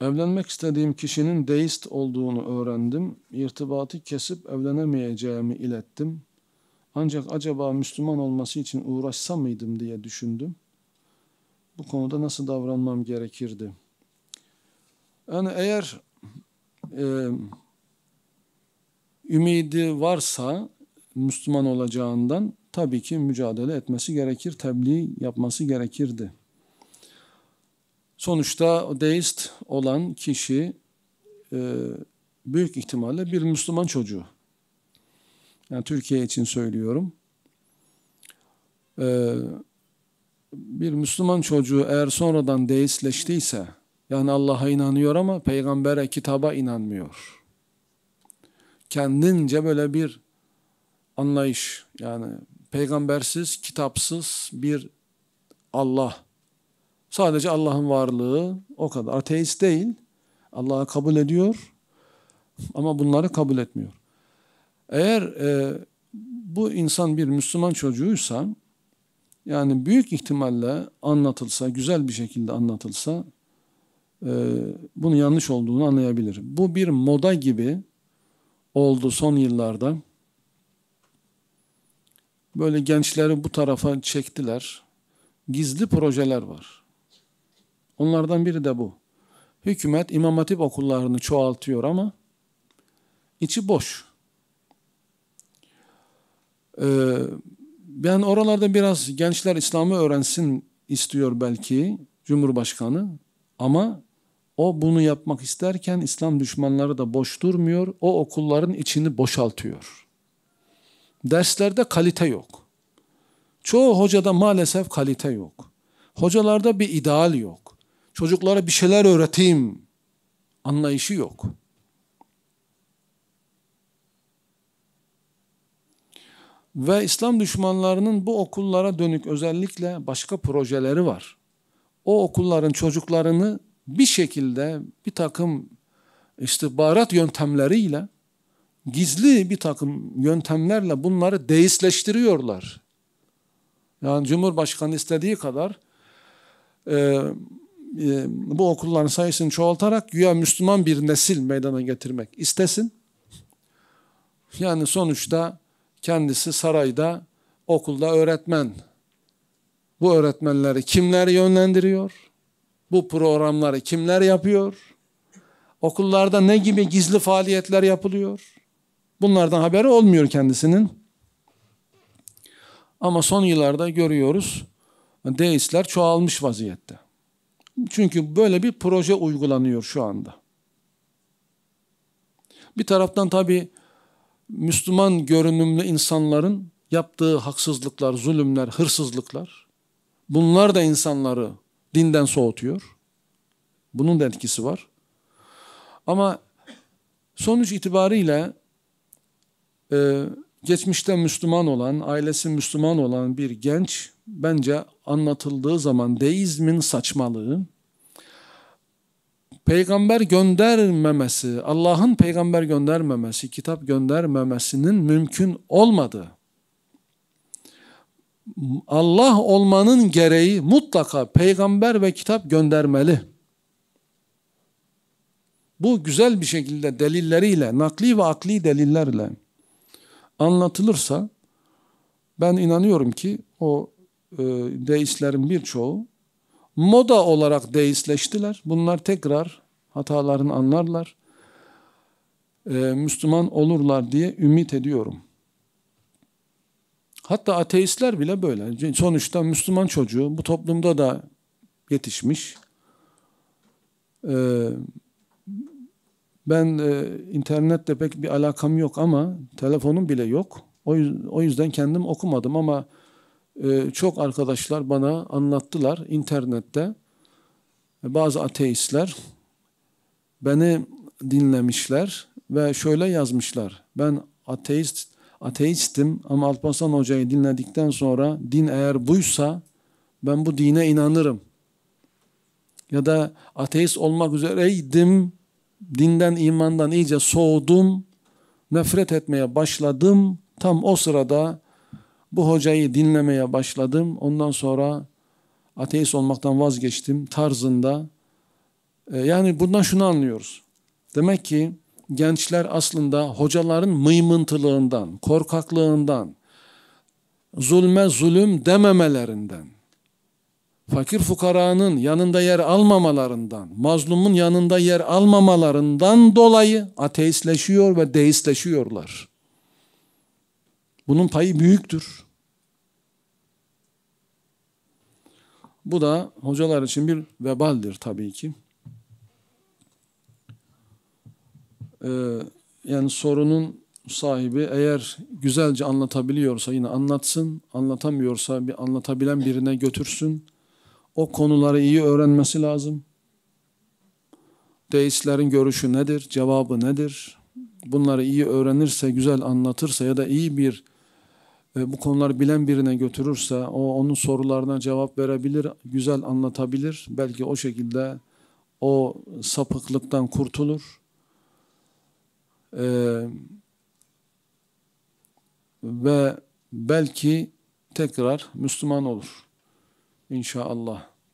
Evlenmek istediğim kişinin deist olduğunu öğrendim. İrtibatı kesip evlenemeyeceğimi ilettim. Ancak acaba Müslüman olması için uğraşsa mıydım diye düşündüm. Bu konuda nasıl davranmam gerekirdi? Yani eğer e, ümidi varsa Müslüman olacağından tabii ki mücadele etmesi gerekir, tebliğ yapması gerekirdi. Sonuçta o deist olan kişi e, büyük ihtimalle bir Müslüman çocuğu. Yani Türkiye için söylüyorum. Ee, bir Müslüman çocuğu eğer sonradan deistleştiyse, yani Allah'a inanıyor ama peygambere, kitaba inanmıyor. Kendince böyle bir anlayış, yani peygambersiz, kitapsız bir Allah Sadece Allah'ın varlığı o kadar. Ateist değil. Allah'ı kabul ediyor ama bunları kabul etmiyor. Eğer e, bu insan bir Müslüman çocuğuysa yani büyük ihtimalle anlatılsa, güzel bir şekilde anlatılsa e, bunun yanlış olduğunu anlayabilir. Bu bir moda gibi oldu son yıllarda. Böyle gençleri bu tarafa çektiler. Gizli projeler var. Onlardan biri de bu. Hükümet imam hatip okullarını çoğaltıyor ama içi boş. Ee, ben oralarda biraz gençler İslam'ı öğrensin istiyor belki Cumhurbaşkanı ama o bunu yapmak isterken İslam düşmanları da boş durmuyor. O okulların içini boşaltıyor. Derslerde kalite yok. Çoğu hocada maalesef kalite yok. Hocalarda bir ideal yok çocuklara bir şeyler öğreteyim anlayışı yok. Ve İslam düşmanlarının bu okullara dönük özellikle başka projeleri var. O okulların çocuklarını bir şekilde bir takım istihbarat yöntemleriyle gizli bir takım yöntemlerle bunları deistleştiriyorlar. Yani Cumhurbaşkanı istediği kadar e, e, bu okulların sayısını çoğaltarak güya Müslüman bir nesil meydana getirmek istesin. Yani sonuçta kendisi sarayda, okulda öğretmen. Bu öğretmenleri kimler yönlendiriyor? Bu programları kimler yapıyor? Okullarda ne gibi gizli faaliyetler yapılıyor? Bunlardan haberi olmuyor kendisinin. Ama son yıllarda görüyoruz deistler çoğalmış vaziyette. Çünkü böyle bir proje uygulanıyor şu anda. Bir taraftan tabi Müslüman görünümlü insanların yaptığı haksızlıklar, zulümler, hırsızlıklar bunlar da insanları dinden soğutuyor. Bunun da etkisi var. Ama sonuç itibariyle e, geçmişte Müslüman olan, ailesi Müslüman olan bir genç bence anlatıldığı zaman deizmin saçmalığı, peygamber göndermemesi, Allah'ın peygamber göndermemesi, kitap göndermemesinin mümkün olmadığı, Allah olmanın gereği mutlaka peygamber ve kitap göndermeli. Bu güzel bir şekilde delilleriyle, nakli ve akli delillerle anlatılırsa ben inanıyorum ki o e, deistlerin birçoğu moda olarak deistleştiler. Bunlar tekrar hatalarını anlarlar. E, Müslüman olurlar diye ümit ediyorum. Hatta ateistler bile böyle. Sonuçta Müslüman çocuğu bu toplumda da yetişmiş. Eee ben e, internetle pek bir alakam yok ama telefonum bile yok. O, o yüzden kendim okumadım ama e, çok arkadaşlar bana anlattılar internette. E, bazı ateistler beni dinlemişler ve şöyle yazmışlar. Ben ateist ateisttim ama Alparslan Hoca'yı dinledikten sonra din eğer buysa ben bu dine inanırım. Ya da ateist olmak üzereydim dinden imandan iyice soğudum, nefret etmeye başladım. Tam o sırada bu hocayı dinlemeye başladım. Ondan sonra ateist olmaktan vazgeçtim tarzında. E, yani bundan şunu anlıyoruz. Demek ki gençler aslında hocaların mıymıntılığından, korkaklığından, zulme zulüm dememelerinden, fakir fukaranın yanında yer almamalarından, mazlumun yanında yer almamalarından dolayı ateistleşiyor ve deistleşiyorlar. Bunun payı büyüktür. Bu da hocalar için bir vebaldir tabii ki. Ee, yani sorunun sahibi eğer güzelce anlatabiliyorsa yine anlatsın, anlatamıyorsa bir anlatabilen birine götürsün o konuları iyi öğrenmesi lazım. Deistlerin görüşü nedir, cevabı nedir? Bunları iyi öğrenirse, güzel anlatırsa ya da iyi bir e, bu konuları bilen birine götürürse, o onun sorularına cevap verebilir, güzel anlatabilir. Belki o şekilde o sapıklıktan kurtulur. Ee, ve belki tekrar Müslüman olur. İnşallah.